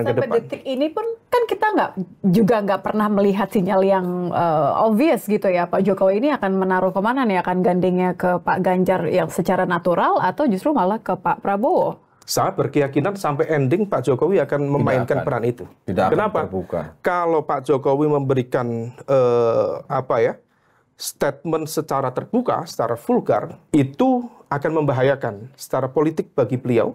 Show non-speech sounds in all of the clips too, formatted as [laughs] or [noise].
Sampai depan. detik ini pun kan kita nggak juga nggak pernah melihat sinyal yang uh, obvious gitu ya Pak Jokowi ini akan menaruh kemana nih akan gandengnya ke Pak Ganjar yang secara natural atau justru malah ke Pak Prabowo? Saya berkeyakinan sampai ending Pak Jokowi akan memainkan akan. peran itu. Tidak Kenapa? terbuka. Kalau Pak Jokowi memberikan uh, apa ya statement secara terbuka, secara vulgar itu akan membahayakan secara politik bagi beliau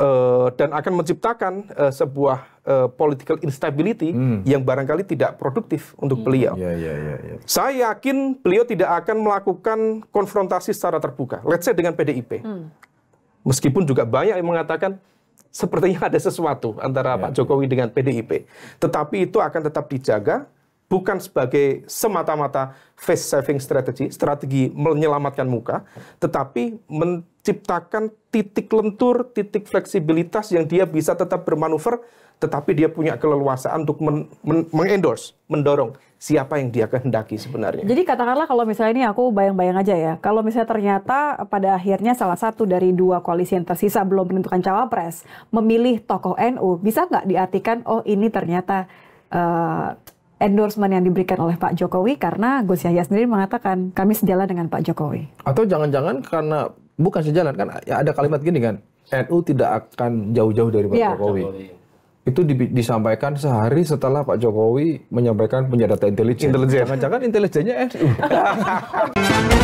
uh, dan akan menciptakan uh, sebuah uh, political instability hmm. yang barangkali tidak produktif untuk hmm. beliau. Yeah, yeah, yeah, yeah. Saya yakin beliau tidak akan melakukan konfrontasi secara terbuka. Let's say dengan PDIP. Hmm. Meskipun juga banyak yang mengatakan sepertinya ada sesuatu antara yeah, Pak Jokowi ya. dengan PDIP. Tetapi itu akan tetap dijaga bukan sebagai semata-mata face saving strategy, strategi menyelamatkan muka, tetapi menciptakan titik lentur, titik fleksibilitas yang dia bisa tetap bermanuver, tetapi dia punya keleluasaan untuk men men mengendorse, mendorong siapa yang dia kehendaki sebenarnya. Jadi katakanlah kalau misalnya ini aku bayang-bayang aja ya, kalau misalnya ternyata pada akhirnya salah satu dari dua koalisi yang tersisa belum menentukan cawapres, memilih tokoh NU, bisa nggak diartikan oh ini ternyata uh, endorsement yang diberikan oleh Pak Jokowi karena Gus Yahya sendiri mengatakan kami sejalan dengan Pak Jokowi. Atau jangan-jangan karena bukan sejalan kan ya ada kalimat gini kan NU tidak akan jauh-jauh dari Pak ya. Jokowi. Itu di, disampaikan sehari setelah Pak Jokowi menyampaikan punya data intelijen. Jangan-jangan intelijennya NU. [laughs]